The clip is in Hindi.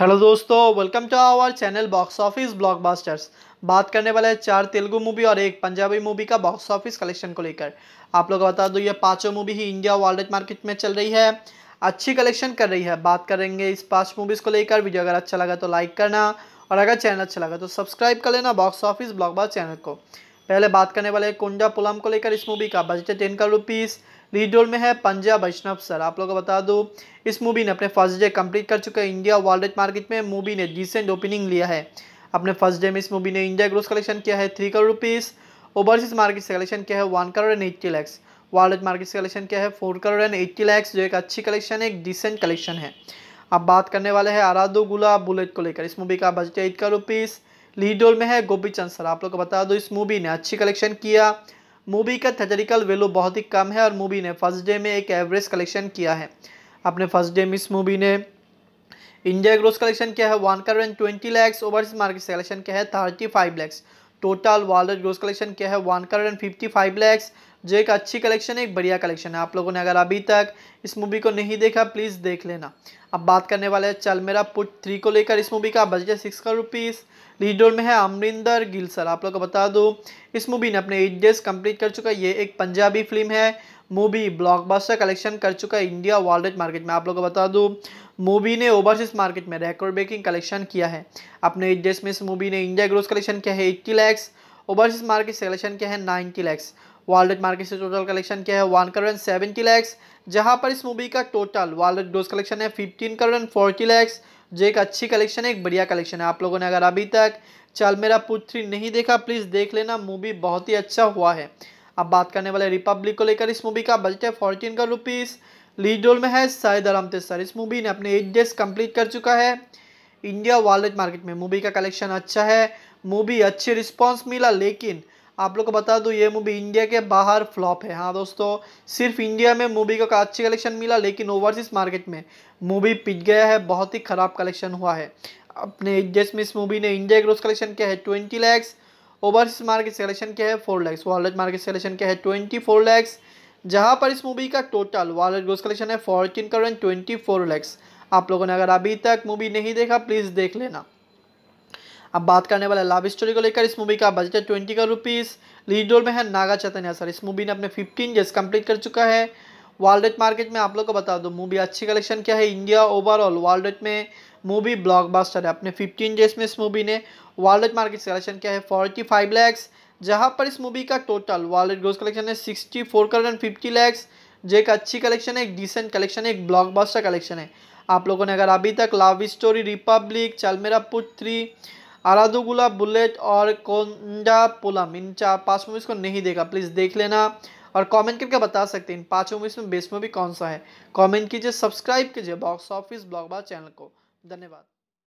हेलो दोस्तों welcome to our channel box office blockbusters बात करने वाले हैं चार तेलुगु मूवी और एक पंजाबी मूवी का बॉक्स ऑफिस कलेक्शन को लेकर आप लोग बता दो ये पांचों मूवी ही इंडिया वर्ल्ड मार्केट में चल रही है अच्छी कलेक्शन कर रही है बात करेंगे इस पांच मूवीज़ को लेकर वीडियो अगर अच्छा लगा तो लाइक करना और अगर चैनल अच्छा लगा तो सब्सक्राइब कर लेना बॉक्स ऑफिस ब्लॉकबास्ट चैनल को पहले बात करने वाले कुंडा पुलम को लेकर इस मूवी का बजट है टेन करोड़ रुपीज़ रीडोल में है पंजा वैष्णव सर आप लोगों को बता दूं इस मूवी ने अपने फर्स्ट डे कंप्लीट कर चुके इंडिया वर्ल्ड मार्केट में मूवी ने डिसेंट ओपनिंग लिया है अपने फर्स्ट डे में इस मूवी ने इंडिया ग्रोस कलेक्शन किया है three crore rupees overseas market से कलेक्शन किया है one crore and eighty lakhs world market से कलेक्शन किया है four crore and eighty lakhs जो एक अच्छी कलेक्शन है एक डिसेंट कलेक्शन है अब बात करने वाले हैं आराधो गुला बुलेट को लेकर इस मूवी का बजट है eight crore rupees lead role में है गोपी चंद सर आप लोग को बता दो इस मूवी ने अच्छी कलेक्शन किया मूवी का थेटरिकल वैल्यू बहुत ही कम है और मूवी ने फर्स्ट डे में एक एवरेज कलेक्शन किया है अपने फर्स्ट डे में इस मूवी ने इंडिया ग्रोस कलेक्शन क्या है one crore twenty lakhs overseas market collection क्या है thirty five lakhs total world gross collection क्या है one crore fifty five lakhs जो एक अच्छी कलेक्शन है एक बढ़िया कलेक्शन है आप लोगों ने अगर अभी तक इस मूवी को नहीं देखा प्लीज़ देख लेना अब बात करने वाले हैं चल मेरा पुट थ्री को लेकर इस मूवी का बजट है सिक्स का रुपीज़ लीडोर में है अमरिंदर गिल सर आप लोग को बता दूँ इस मूवी ने अपने एट डेज कंप्लीट कर चुका है ये एक पंजाबी फिल्म है मूवी ब्लॉकबस्टर कलेक्शन कर चुका है इंडिया वर्ल्ड मार्केट में आप लोग को बता दूँ मूवी ने ओवरसीज मार्केट में रेकॉर्ड ब्रेकिंग कलेक्शन किया है अपने एट डेज में इस मूवी ने इंडिया ग्रोस कलेक्शन किया है एट्टी लैक्स ओवरसीज मार्केट से कलेक्शन किया है नाइन्टी लैक्स वॉलेट मार्केट से टोटल कलेक्शन क्या है वन करोड़ सेवेंटी लैक्स जहां पर इस मूवी का टोटल वॉलेट डोज कलेक्शन है फिफ्टीन करोड़ फोर्टी लैक्स जो एक अच्छी कलेक्शन है एक बढ़िया कलेक्शन है आप लोगों ने अगर अभी तक चल मेरा पुत्री नहीं देखा प्लीज़ देख लेना मूवी बहुत ही अच्छा हुआ है अब बात करने वाले रिपब्लिक को लेकर इस मूवी का बजट है fourteen crore rupees lead role में है शाहिद अरामतेज सर इस मूवी ने अपने एट डेज कंप्लीट कर चुका है इंडिया वॉलेट मार्केट में मूवी का कलेक्शन अच्छा है मूवी अच्छे रिस्पॉन्स मिला लेकिन आप लोग को बता दूँ ये मूवी इंडिया के बाहर फ्लॉप है हाँ दोस्तों सिर्फ इंडिया में मूवी का अच्छी कलेक्शन मिला लेकिन ओवरसीज मार्केट में मूवी पिट गया है बहुत ही ख़राब कलेक्शन हुआ है अपने एडजस्ट में इस मूवी ने इंडिया ग्रोस कलेक्शन किया है ट्वेंटी लैक्स ओवरसीज मार्केट सेलेक्शन किया है फोर लैक्स वॉलेट मार्केट सेलेक्शन किया है ट्वेंटी फोर लैक्स जहाँ पर इस मूवी का टोटल वॉलेट ग्रोस कलेक्शन है fourteen crore twenty four lakhs आप लोगों ने अगर अभी तक मूवी नहीं देखा प्लीज़ देख लेना अब बात करने वाले लव स्टोरी को लेकर इस मूवी का बजट है ट्वेंटी का रुपीज़ लीड रोल में है नागा चैतन्य सर इस मूवी ने अपने फिफ्टीन डेज कंप्लीट कर चुका है वर्ल्ड रेट मार्केट में आप लोग को बता दो मूवी अच्छी कलेक्शन क्या है इंडिया ओवरऑल वर्ल्ड रेट में मूवी ब्लॉकबस्टर है अपने फिफ्टीन डेज में इस मूवी ने वर्ल्ड रेट मार्केट कलेक्शन किया है फाइव लैक्स जहाँ पर इस मूवी का total worldwide gross collection है four crore and fifty lakhs जो एक अच्छी कलेक्शन है एक डिसेंट कलेक्शन है एक ब्लॉकबस्टर कलेक्शन है आप लोगों ने अगर अभी तक लव स्टोरी रिपब्लिक चल मेरा पुट थ्री आराधुगुला बुलेट और कोंडा पुलम इन चार पांच मूवीज़ को नहीं देखा प्लीज़ देख लेना और कमेंट करके बता सकते हैं इन पांचों मूवीज़ में बेस्ट मूवी कौन सा है कमेंट कीजिए सब्सक्राइब कीजिए बॉक्स ऑफिस बार चैनल को धन्यवाद